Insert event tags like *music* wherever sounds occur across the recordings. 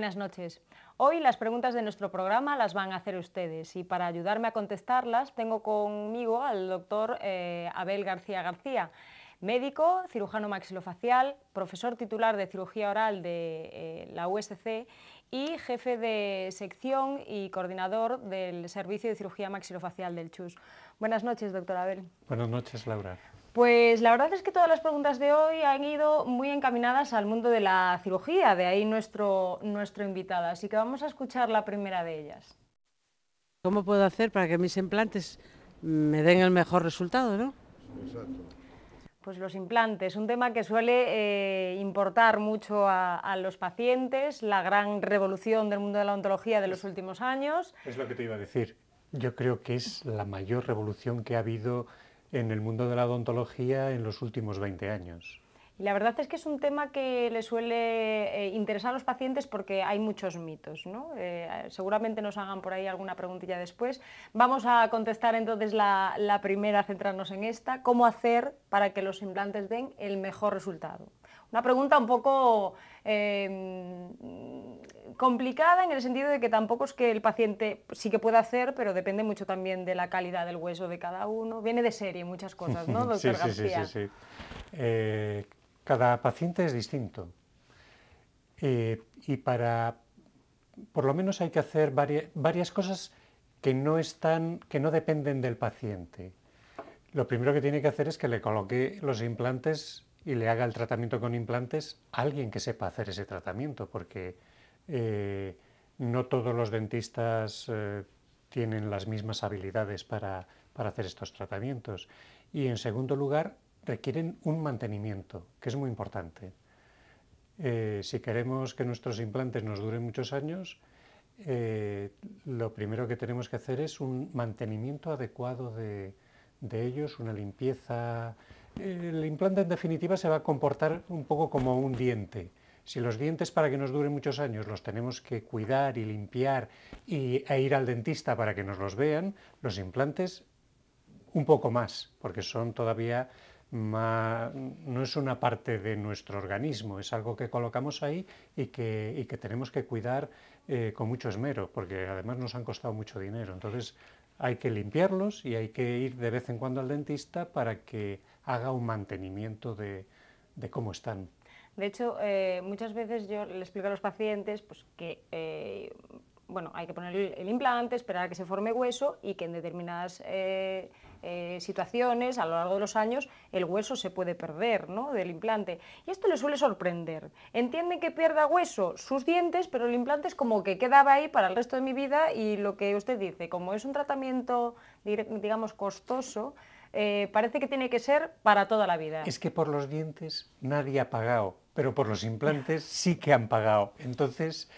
Buenas noches. Hoy las preguntas de nuestro programa las van a hacer ustedes y para ayudarme a contestarlas tengo conmigo al doctor eh, Abel García García, médico, cirujano maxilofacial, profesor titular de cirugía oral de eh, la USC y jefe de sección y coordinador del Servicio de Cirugía Maxilofacial del CHUS. Buenas noches, doctor Abel. Buenas noches, Laura. Pues la verdad es que todas las preguntas de hoy han ido muy encaminadas al mundo de la cirugía, de ahí nuestro, nuestro invitado, así que vamos a escuchar la primera de ellas. ¿Cómo puedo hacer para que mis implantes me den el mejor resultado? ¿no? Pues los implantes, un tema que suele eh, importar mucho a, a, los pacientes, la gran revolución del mundo de la odontología de los últimos años. Es lo que te iba a decir. Yo creo que es la mayor revolución que ha habido en el mundo de la odontología en los últimos 20 años. Y la verdad es que es un tema que le suele eh, interesar a los pacientes porque hay muchos mitos. Eh, seguramente nos hagan por ahí alguna preguntilla después. Vamos a contestar entonces la primera, centrarnos en esta, cómo hacer para que los implantes den el mejor resultado. Una pregunta un poco eh, complicada en el sentido de que tampoco es que el paciente sí que pueda hacer, pero depende mucho también de la calidad del hueso de cada uno. Viene de serie muchas cosas, ¿no, *laughs* doctor sí, García? Sí, sí, sí. Eh, cada paciente es distinto. Eh, y para, por lo menos hay que hacer varias, cosas que no, están, que no dependen del paciente. Lo primero que tiene que hacer es que le coloque los implantes y le haga el tratamiento con implantes alguien que sepa hacer ese tratamiento, porque eh, no todos los dentistas eh, tienen las mismas habilidades para, hacer estos tratamientos. Y en segundo lugar, requieren un mantenimiento, que es muy importante. Eh, si queremos que nuestros implantes nos duren muchos años, lo primero que tenemos que hacer es un mantenimiento adecuado de, de ellos, una limpieza el implante en definitiva se va a comportar un poco como un diente. Si los dientes para que nos duren muchos años los tenemos que cuidar y limpiar y, e ir al dentista para que nos los vean, los implantes un poco más, porque son todavía más, no es una parte de nuestro organismo, es algo que colocamos ahí y que, que tenemos que cuidar eh, con mucho esmero, porque además nos han costado mucho dinero. Entonces hay que limpiarlos y hay que ir de vez en cuando al dentista para que haga un mantenimiento de, cómo están. De hecho, eh, muchas veces yo le explico a los pacientes pues, que eh, hay que poner el implante, esperar a que se forme hueso y que en determinadas eh, situaciones, a lo largo de los años, el hueso se puede perder ¿no? del implante. Y esto le suele sorprender. Entienden que pierda hueso sus dientes, pero el implante es como que quedaba ahí para el resto de mi vida y lo que usted dice, como es un tratamiento, digamos, costoso, eh, parece que tiene que ser para toda la vida. Es que por los dientes nadie ha pagado, pero por los implantes *laughs* sí que han pagado. Entonces,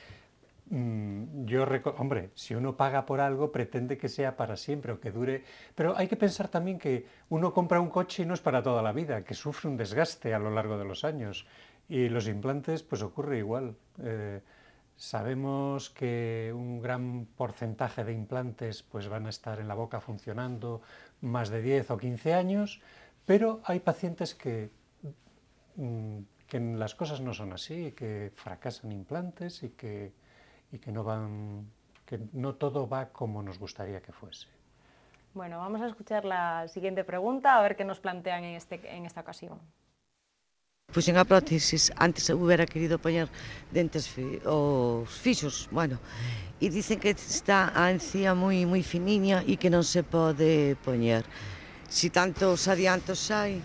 mm, yo yo, hombre, si uno paga por algo, pretende que sea para siempre o que dure, pero hay que pensar también que uno compra un coche y no es para toda la vida, que sufre un desgaste a lo largo de los años. Y los implantes, pues ocurre igual. Eh, Sabemos que un gran porcentaje de implantes pues, van a estar en la boca funcionando más de 10 o 15 años, pero hay pacientes mm, que, las cosas no son así, que fracasan implantes y que, y que no van, que no todo va como nos gustaría que fuese. Bueno, vamos a escuchar la siguiente pregunta, a ver qué nos plantean en, este, en esta ocasión. puxen pois a prótesis, antes hubiera querido poñer dentes fi, os fixos, bueno, e dicen que está a encía moi moi finiña e que non se pode poñer. Si tantos adiantos hai,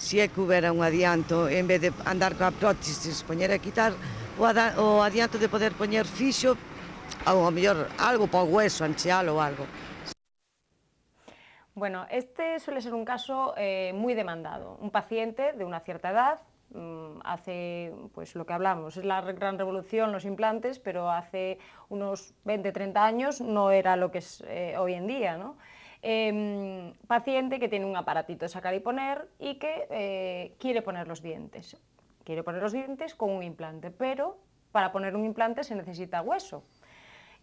si é que hubera un adianto, en vez de andar coa prótesis, poñer a quitar, o, o adianto de poder poñer fixo, ou ao mellor algo para o hueso, anchealo ou algo, Bueno, este suele ser un caso eh, muy demandado. Un paciente de una cierta edad mm, hace, pues lo que hablamos, es la gran revolución los implantes, pero hace unos 20, 30 años no era lo que es eh, hoy en día, ¿no? Em, paciente que tiene un aparatito de sacar y poner y que eh, quiere poner los dientes. Quiere poner los dientes con un implante, pero para poner un implante se necesita hueso.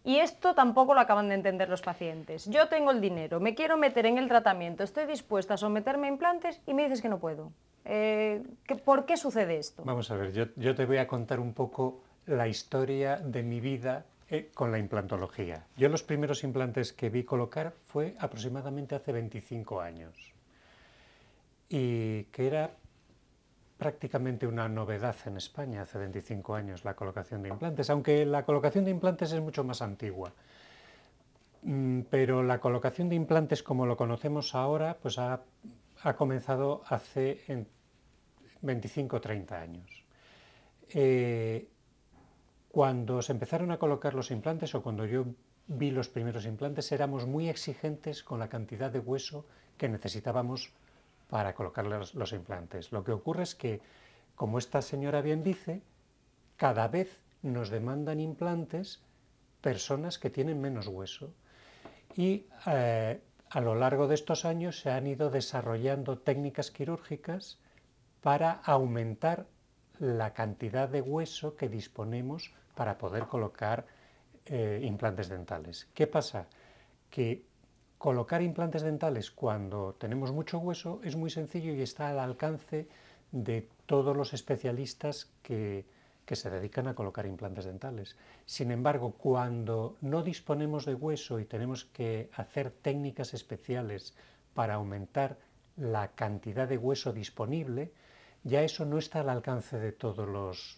Y esto tampoco lo acaban de entender los pacientes. Yo tengo el dinero, me quiero meter en el tratamiento, estoy dispuesta a someterme a implantes y me dices que no puedo. Eh, ¿Por qué sucede esto? Vamos a ver, yo, te voy a contar un poco la historia de mi vida eh, con la implantología. Yo los primeros implantes que vi colocar fue aproximadamente hace 25 años y que era prácticamente una novedad en España hace 25 años la colocación de implantes, aunque la colocación de implantes es mucho más antigua. Mm, pero la colocación de implantes como lo conocemos ahora, pues ha, comenzado hace 25 o 30 años. Eh, cuando se empezaron a colocar los implantes o cuando yo vi los primeros implantes, éramos muy exigentes con la cantidad de hueso que necesitábamos para colocar los, implantes. Lo que ocurre es que, como esta señora bien dice, cada vez nos demandan implantes personas que tienen menos hueso. Y eh, a lo largo de estos años se han ido desarrollando técnicas quirúrgicas para aumentar la cantidad de hueso que disponemos para poder colocar eh, implantes dentales. ¿Qué pasa? Que Colocar implantes dentales cuando tenemos mucho hueso es muy sencillo y está al alcance de todos los especialistas que, se dedican a colocar implantes dentales. Sin embargo, cuando no disponemos de hueso y tenemos que hacer técnicas especiales para aumentar la cantidad de hueso disponible, ya eso no está al alcance de todos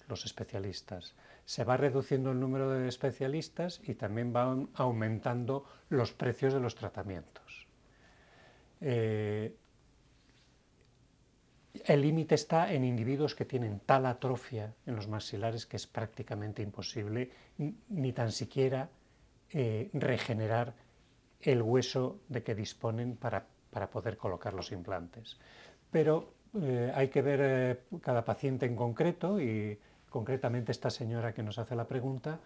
los especialistas se va reduciendo el número de especialistas y también van aumentando los precios de los tratamientos. Eh, el límite está en individuos que tienen tal atrofia en los maxilares que es prácticamente imposible ni tan siquiera eh, regenerar el hueso de que disponen para, poder colocar los implantes. Pero eh, hay que ver cada paciente en concreto y concretamente esta señora que nos hace la pregunta.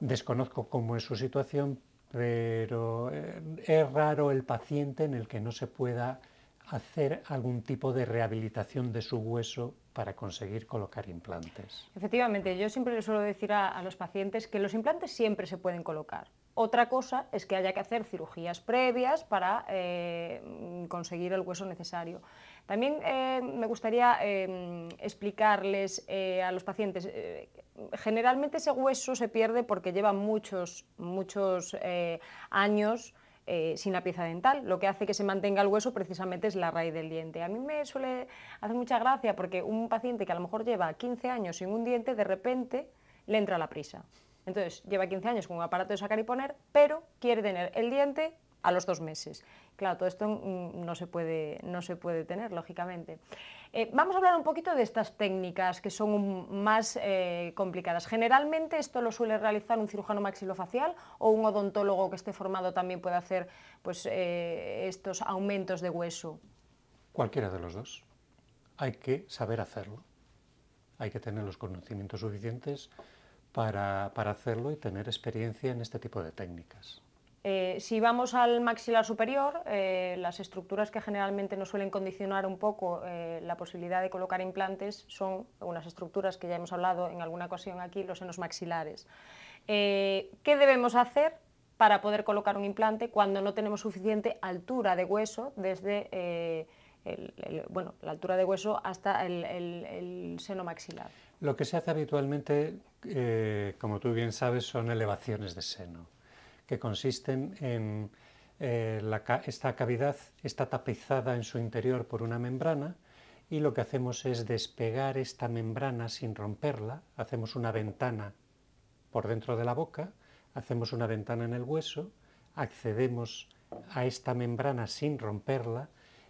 Desconozco cómo es su situación, pero eh, es raro el paciente en el que no se pueda hacer algún tipo de rehabilitación de su hueso para conseguir colocar implantes. Efectivamente, yo siempre le suelo decir a, los pacientes que los implantes siempre se pueden colocar. Otra cosa es que haya que hacer cirugías previas para eh, conseguir el hueso necesario. También eh, me gustaría eh, explicarles a los pacientes, generalmente ese hueso se pierde porque lleva muchos, muchos años eh, sin la pieza dental. Lo que hace que se mantenga el hueso precisamente es la raíz del diente. A mí me suele hacer mucha gracia porque un paciente que a lo mejor lleva 15 años sin un diente, de repente le entra la prisa. Entonces lleva 15 años con un aparato de sacar y poner, pero quiere tener el diente a los dos meses. Claro, todo esto mm, no se puede, no se puede tener, lógicamente. Eh, vamos a hablar un poquito de estas técnicas que son más eh, complicadas. Generalmente esto lo suele realizar un cirujano maxilofacial o un odontólogo que esté formado también puede hacer pues, eh, estos aumentos de hueso. Cualquiera de los dos. Hay que saber hacerlo. Hay que tener los conocimientos suficientes para, para hacerlo y tener experiencia en este tipo de técnicas. Eh, si vamos al maxilar superior, eh, las estructuras que generalmente nos suelen condicionar un poco eh, la posibilidad de colocar implantes son unas estructuras que ya hemos hablado en alguna ocasión aquí, los senos maxilares. ¿Qué debemos hacer para poder colocar un implante cuando no tenemos suficiente altura de hueso desde... la altura de hueso hasta el seno maxilar. Lo que se hace habitualmente, como tú bien sabes, son elevaciones de seno que consisten en eh, esta cavidad está tapizada en su interior por una membrana y lo que hacemos es despegar esta membrana sin romperla, hacemos una ventana por dentro de la boca, hacemos una ventana en el hueso, accedemos a esta membrana sin romperla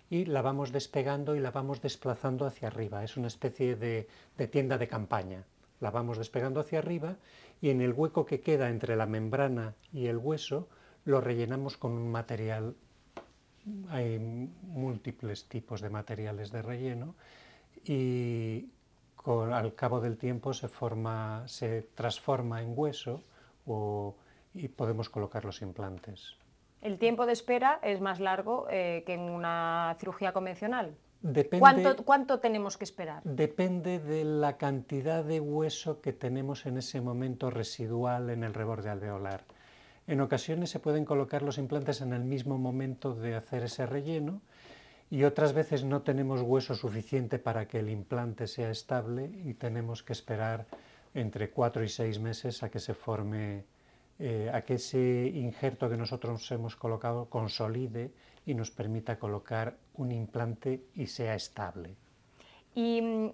y la vamos despegando y la vamos desplazando hacia arriba. Es una especie de tienda de campaña la vamos despegando hacia arriba y en el hueco que queda entre la membrana y el hueso lo rellenamos con un material, hay múltiples tipos de materiales de relleno y al cabo del tiempo se, transforma en hueso o, y podemos colocar los implantes. El tiempo de espera es más largo eh, que en una cirugía convencional. ¿Cuánto, tenemos que esperar? Depende de la cantidad de hueso que tenemos en ese momento residual en el reborde alveolar. En ocasiones se pueden colocar los implantes en el mismo momento de hacer ese relleno y otras veces no tenemos hueso suficiente para que el implante sea estable y tenemos que esperar entre cuatro y seis meses a que se forme eh, a que ese injerto que nosotros hemos colocado consolide y nos permita colocar un implante y sea estable. Y mm,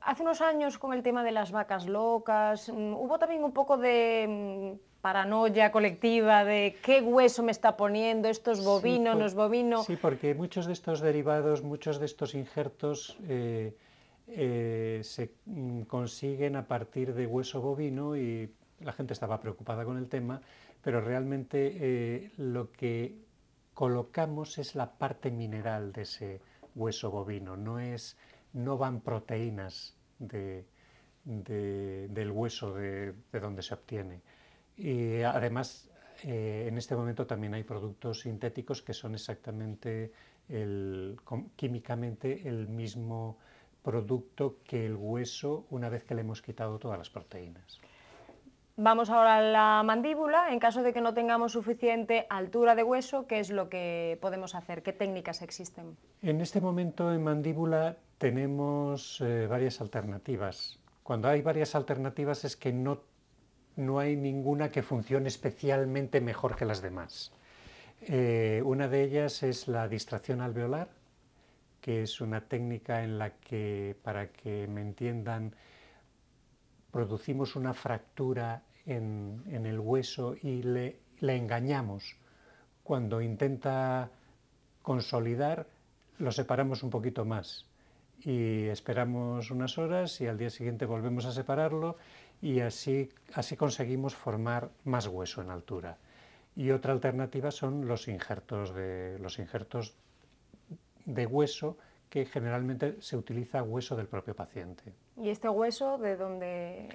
hace unos años con el tema de las vacas locas, mm, hubo también un poco de mm, paranoia colectiva de qué hueso me está poniendo, estos bovinos, los no es bovino. Sí, porque muchos de estos derivados, muchos de estos injertos eh, eh, se consiguen a partir de hueso bovino y la gente estaba preocupada con el tema, pero realmente eh, lo que colocamos es la parte mineral de ese hueso bovino, no, es, no van proteínas del hueso de, donde se obtiene. Y además, eh, en este momento también hay productos sintéticos que son exactamente químicamente el mismo producto que el hueso una vez que le hemos quitado todas las proteínas. Vamos ahora a la mandíbula. En caso de que no tengamos suficiente altura de hueso, ¿qué es lo que podemos hacer? ¿Qué técnicas existen? En este momento en mandíbula tenemos eh, varias alternativas. Cuando hay varias alternativas es que no, hay ninguna que funcione especialmente mejor que las demás. Eh, una de ellas es la distracción alveolar, que es una técnica en la que, para que me entiendan, producimos una fractura en, el hueso y le, engañamos. Cuando intenta consolidar, lo separamos un poquito más y esperamos unas horas y al día siguiente volvemos a separarlo y así, así conseguimos formar más hueso en altura. Y otra alternativa son los injertos de hueso que generalmente se utiliza hueso del propio paciente. ¿Y este hueso de dónde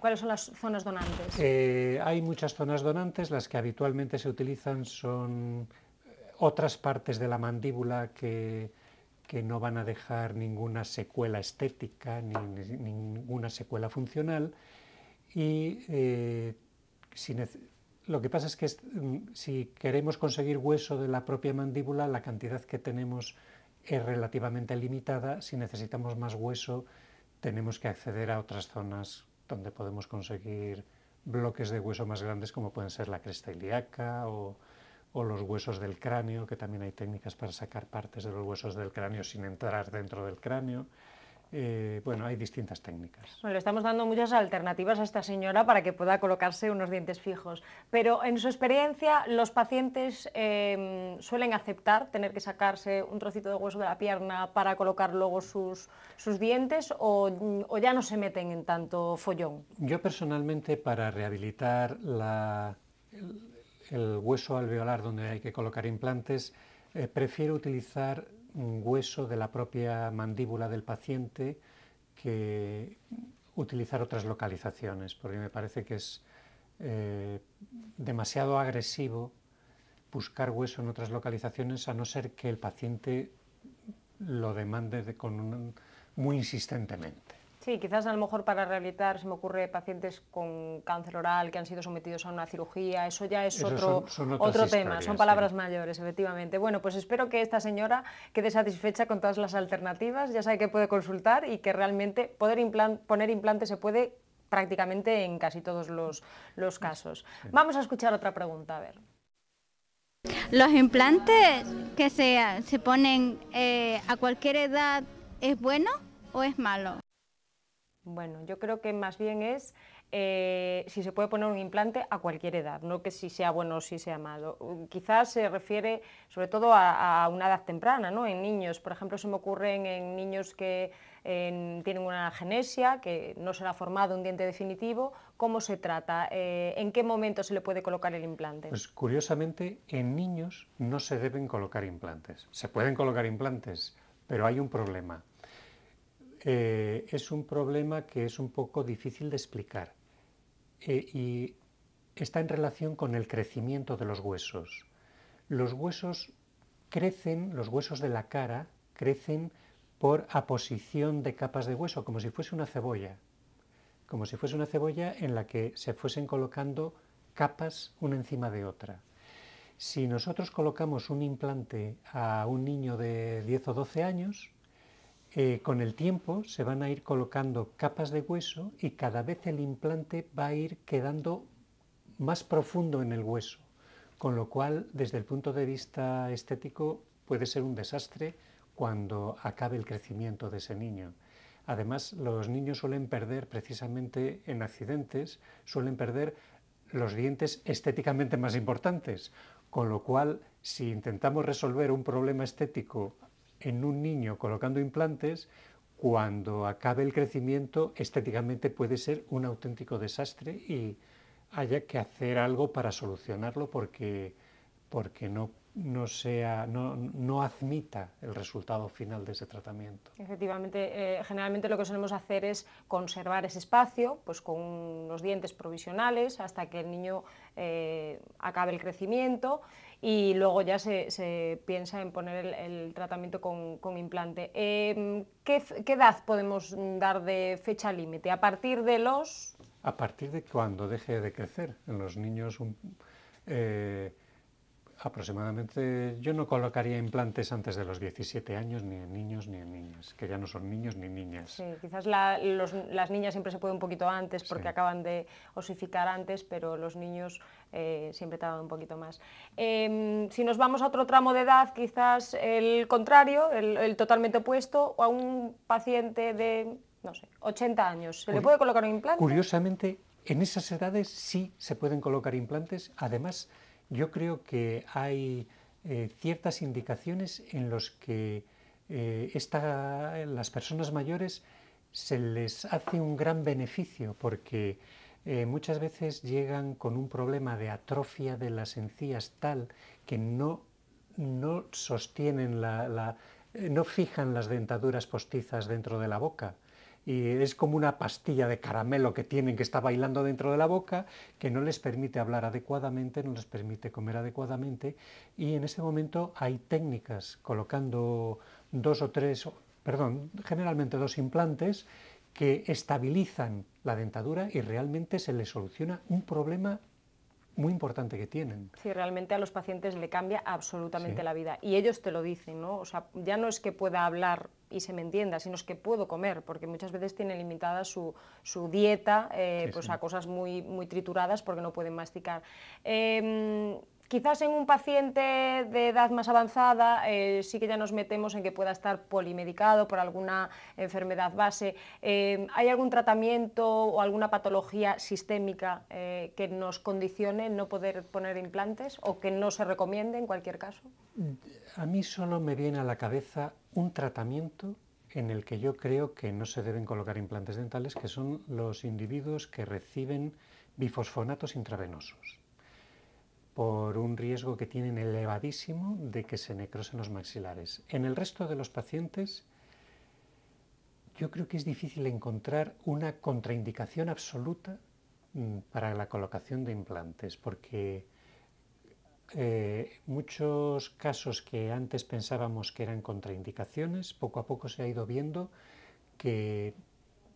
¿Cuáles son las zonas donantes? Eh, hay muchas zonas donantes, las que habitualmente se utilizan son eh, otras partes de la mandíbula que, que no van a dejar ninguna secuela estética ni, ninguna secuela funcional. Y eh, lo que pasa es que mm, si queremos conseguir hueso de la propia mandíbula, la cantidad que tenemos es relativamente limitada. Si necesitamos más hueso, tenemos que acceder a otras zonas donde podemos conseguir bloques de hueso más grandes como pueden ser la cresta ilíaca o, o, los huesos del cráneo, que también hay técnicas para sacar partes de los huesos del cráneo sin entrar dentro del cráneo. Eh, bueno, hay distintas técnicas. Bueno, le estamos dando muchas alternativas a esta señora para que pueda colocarse unos dientes fijos, pero en su experiencia, ¿los pacientes em, suelen aceptar tener que sacarse un trocito de hueso de la pierna para colocar luego sus, sus dientes o, mm, o, ya no se meten en tanto follón? Yo personalmente para rehabilitar la, el, hueso alveolar donde hay que colocar implantes, eh, prefiero utilizar un hueso de la propia mandíbula del paciente que utilizar otras localizaciones, porque me parece que es eh, demasiado agresivo buscar hueso en otras localizaciones a no ser que el paciente lo demande muy insistentemente. Sí, quizás a lo mejor para rehabilitar, se me ocurre, pacientes con cáncer oral que han sido sometidos a una cirugía, eso ya es otro, tema, son palabras mayores, efectivamente. Bueno, pues espero que esta señora quede satisfecha con todas las alternativas, ya sabe que puede consultar y que realmente poder poner implantes se puede prácticamente en casi todos los, casos. Vamos a escuchar otra pregunta, a ver. Los implantes que se, se ponen eh, a cualquier edad, ¿es bueno o es malo? Bueno, yo creo que más bien es eh, si se puede poner un implante a cualquier edad, no que si sea bueno o si sea malo. Quizás se refiere sobre todo a, una edad temprana, ¿no? En niños, por ejemplo, se me ocurren en niños que tienen una genesia, que no se ha formado un diente definitivo, ¿cómo se trata? Eh, ¿En qué momento se le puede colocar el implante? Pues curiosamente, en niños no se deben colocar implantes. Se pueden colocar implantes, pero hay un problema eh, es un problema que es un poco difícil de explicar eh, y está en relación con el crecimiento de los huesos. Los huesos crecen, los huesos de la cara crecen por aposición de capas de hueso, como si fuese una cebolla, como si fuese una cebolla en la que se fuesen colocando capas una encima de otra. Si nosotros colocamos un implante a un niño de 10 o 12 años, eh, con el tiempo se van a ir colocando capas de hueso y cada vez el implante va a ir quedando más profundo en el hueso, con lo cual desde el punto de vista estético puede ser un desastre cuando acabe el crecimiento de ese niño. Además, los niños suelen perder precisamente en accidentes, suelen perder los dientes estéticamente más importantes, con lo cual si intentamos resolver un problema estético en un niño colocando implantes, cuando acabe el crecimiento estéticamente puede ser un auténtico desastre y haya que hacer algo para solucionarlo porque, porque no, no, sea, no, admita el resultado final de ese tratamiento. Efectivamente, eh, generalmente lo que solemos hacer es conservar ese espacio pues con unos dientes provisionales hasta que el niño eh, acabe el crecimiento y luego ya se, piensa en poner el, tratamiento con, implante. Em, ¿qué, edad podemos dar de fecha límite? ¿A partir de los...? A partir de cuando deje de crecer. En los niños... Eh, Aproximadamente, yo no colocaría implantes antes de los 17 años, ni en niños ni en niñas, que ya no son niños ni niñas. Sí, quizás las niñas siempre se puede un poquito antes porque acaban de osificar antes, pero los niños eh, siempre tardan un poquito más. Em, si nos vamos a otro tramo de edad, quizás el contrario, el, totalmente opuesto, o a un paciente de, no sé, 80 años, ¿se le puede colocar un implante? Curiosamente, en esas edades sí se pueden colocar implantes, además yo creo que hay eh, ciertas indicaciones en las que eh, las personas mayores se les hace un gran beneficio porque eh, muchas veces llegan con un problema de atrofia de las encías tal que no, sostienen la, eh, no fijan las dentaduras postizas dentro de la boca y es como una pastilla de caramelo que tienen que está bailando dentro de la boca, que no les permite hablar adecuadamente, no les permite comer adecuadamente y en ese momento hay técnicas colocando dos o tres, perdón, generalmente dos implantes que estabilizan la dentadura y realmente se les soluciona un problema muy importante que tienen. Sí, realmente a los pacientes le cambia absolutamente la vida y ellos te lo dicen, ¿no? O sea, ya no es que pueda hablar y se me entienda, sino es que puedo comer, porque muchas veces tiene limitada su, dieta eh, pues a cosas muy, muy trituradas porque no pueden masticar. Em, quizás en un paciente de edad más avanzada eh, sí que ya nos metemos en que pueda estar polimedicado por alguna enfermedad base. Em, ¿Hay algún tratamiento o alguna patología sistémica eh, que nos condicione no poder poner implantes o que no se recomiende en cualquier caso? Mm, a mí solo me viene a la cabeza un tratamiento en el que yo creo que no se deben colocar implantes dentales, que son los individuos que reciben bifosfonatos intravenosos, por un riesgo que tienen elevadísimo de que se necrosen los maxilares. En el resto de los pacientes, yo creo que es difícil encontrar una contraindicación absoluta mm, para la colocación de implantes, porque eh, muchos casos que antes pensábamos que eran contraindicaciones, poco a poco se ha ido viendo que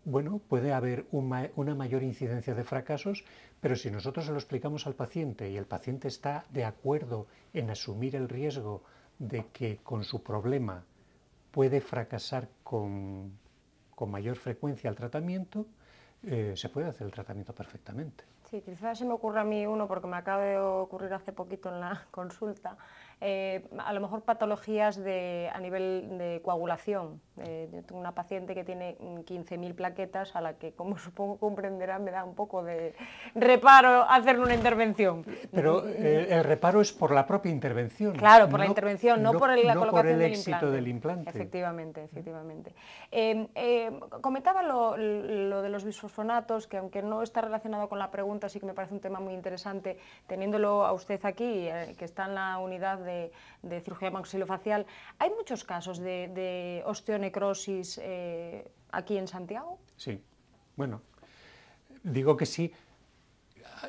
bueno, puede haber una mayor incidencia de fracasos, pero si nosotros se lo explicamos al paciente y el paciente está de acuerdo en asumir el riesgo de que con su problema puede fracasar con, mayor frecuencia el tratamiento, eh, se puede hacer el tratamiento perfectamente. Sí, quizás se me ocurra a mí uno porque me acaba de ocurrir hace poquito en la *laughs* consulta. Eh, a lo mejor patologías de, a nivel de coagulación. Eh, yo tengo una paciente que tiene 15.000 mm, plaquetas a la que, como *laughs* supongo comprenderán, me da un poco de reparo hacer una intervención. Pero eh, el reparo es por la propia intervención. Claro, por la intervención, no, por el, éxito del implante. Efectivamente, efectivamente. comentaba lo, lo de los bisfosfonatos, que aunque no está relacionado con la pregunta, sí que me parece un tema muy interesante, teniéndolo a usted aquí, que está en la unidad de de, cirugía maxilofacial. ¿Hay muchos casos de, osteonecrosis eh, aquí en Santiago? Sí, bueno, digo que sí.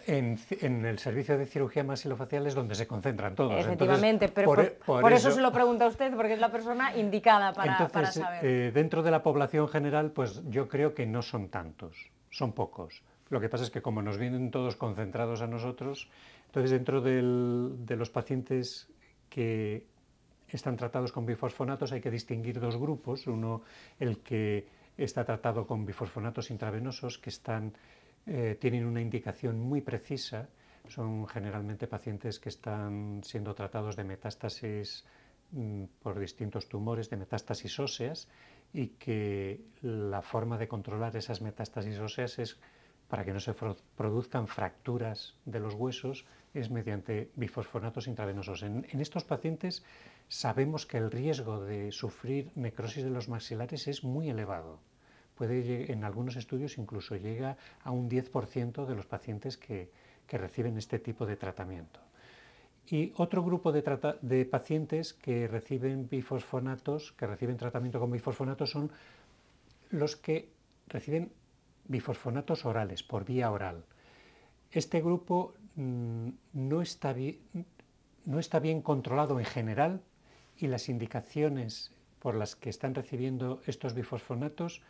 En, el servicio de cirugía maxilofacial es donde se concentran todos. Efectivamente, pero por, e- eso, se lo pregunta usted, porque es la persona indicada para, saber. Eh, dentro de la población general, pues yo creo que no son tantos, son pocos. Lo que pasa es que como nos vienen todos concentrados a nosotros, entonces dentro de los pacientes que están tratados con bifosfonatos hay que distinguir dos grupos. Uno, el que está tratado con bifosfonatos intravenosos, que eh, tienen una indicación muy precisa. Son generalmente pacientes que están siendo tratados de metástasis mm, por distintos tumores, de metástasis óseas, y que la forma de controlar esas metástasis óseas es para que no se produzcan fracturas de los huesos es mediante bifosfonatos intravenosos. En, estos pacientes sabemos que el riesgo de sufrir necrosis de los maxilares es muy elevado. Puede, en algunos estudios incluso llega a un 10% de los pacientes que, reciben este tipo de tratamiento. Y otro grupo de, de pacientes que reciben bifosfonatos, que reciben tratamiento con bifosfonatos, son los que reciben bifosfonatos orales por vía oral. Este grupo mm, no, está bien controlado en general y las indicaciones por las que están recibiendo estos bifosfonatos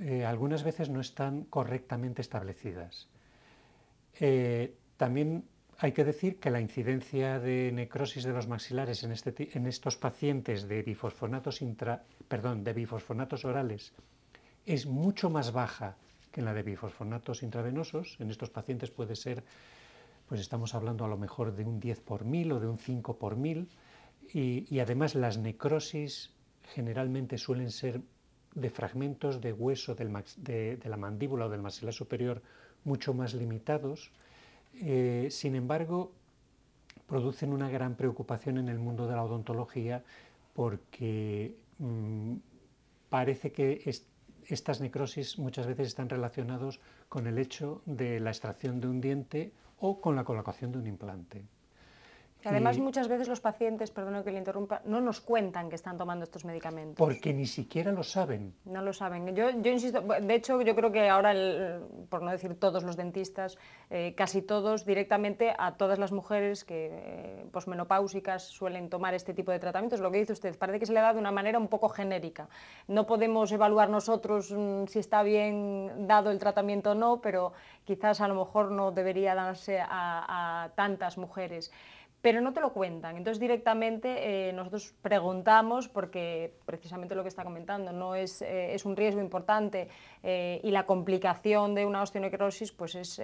eh, algunas veces no están correctamente establecidas. Eh, también hay que decir que la incidencia de necrosis de los maxilares en, este estos pacientes de bifosfonatos, intra, de bifosfonatos orales es mucho más baja que en la de bifosfonatos intravenosos. En estos pacientes puede ser, pues estamos hablando a lo mejor de un 10 por mil o de un 5 por mil. Y, además las necrosis generalmente suelen ser de fragmentos de hueso de, la mandíbula o del maxilar superior mucho más limitados. Eh, sin embargo, producen una gran preocupación en el mundo de la odontología porque mm, parece que estas necrosis muchas veces están relacionados con el hecho de la extracción de un diente o con la colocación de un implante además muchas veces los pacientes, perdón que le interrumpa, no nos cuentan que están tomando estos medicamentos. Porque ni siquiera lo saben. No lo saben. Yo, insisto, de hecho yo creo que ahora, por no decir todos los dentistas, eh, casi todos directamente a todas las mujeres que eh, posmenopáusicas suelen tomar este tipo de tratamientos, lo que dice usted, parece que se le da de una manera un poco genérica. No podemos evaluar nosotros mm, si está bien dado el tratamiento o no, pero quizás a lo mejor no debería darse a tantas mujeres pero no te lo cuentan. Entonces directamente eh, nosotros preguntamos porque precisamente lo que está comentando no es, eh, un riesgo importante eh, y la complicación de una osteonecrosis pues es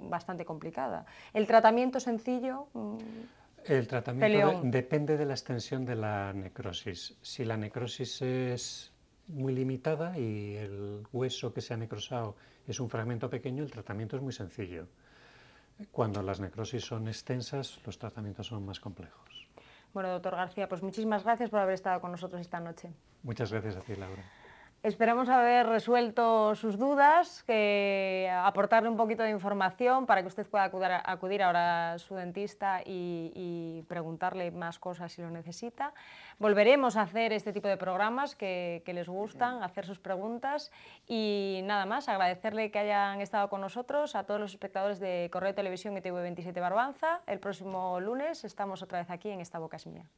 bastante complicada. ¿El tratamiento sencillo? Mm. El tratamiento depende de la extensión de la necrosis. Si la necrosis es muy limitada y el hueso que se ha necrosado es un fragmento pequeño, el tratamiento es muy sencillo. Cuando las necrosis son extensas, los tratamientos son más complejos. Bueno, doctor García, pues muchísimas gracias por haber estado con nosotros esta noche. Muchas gracias a ti, Laura. Esperamos haber resuelto sus dudas, que aportarle un poquito de información para que usted pueda acudir, ahora a su dentista y, preguntarle más cosas si lo necesita. Volveremos a hacer este tipo de programas que, les gustan, hacer sus preguntas y nada más, agradecerle que hayan estado con nosotros, a todos los espectadores de Correo Televisión y TV27 Barbanza. El próximo lunes estamos otra vez aquí en Esta Boca es Mía.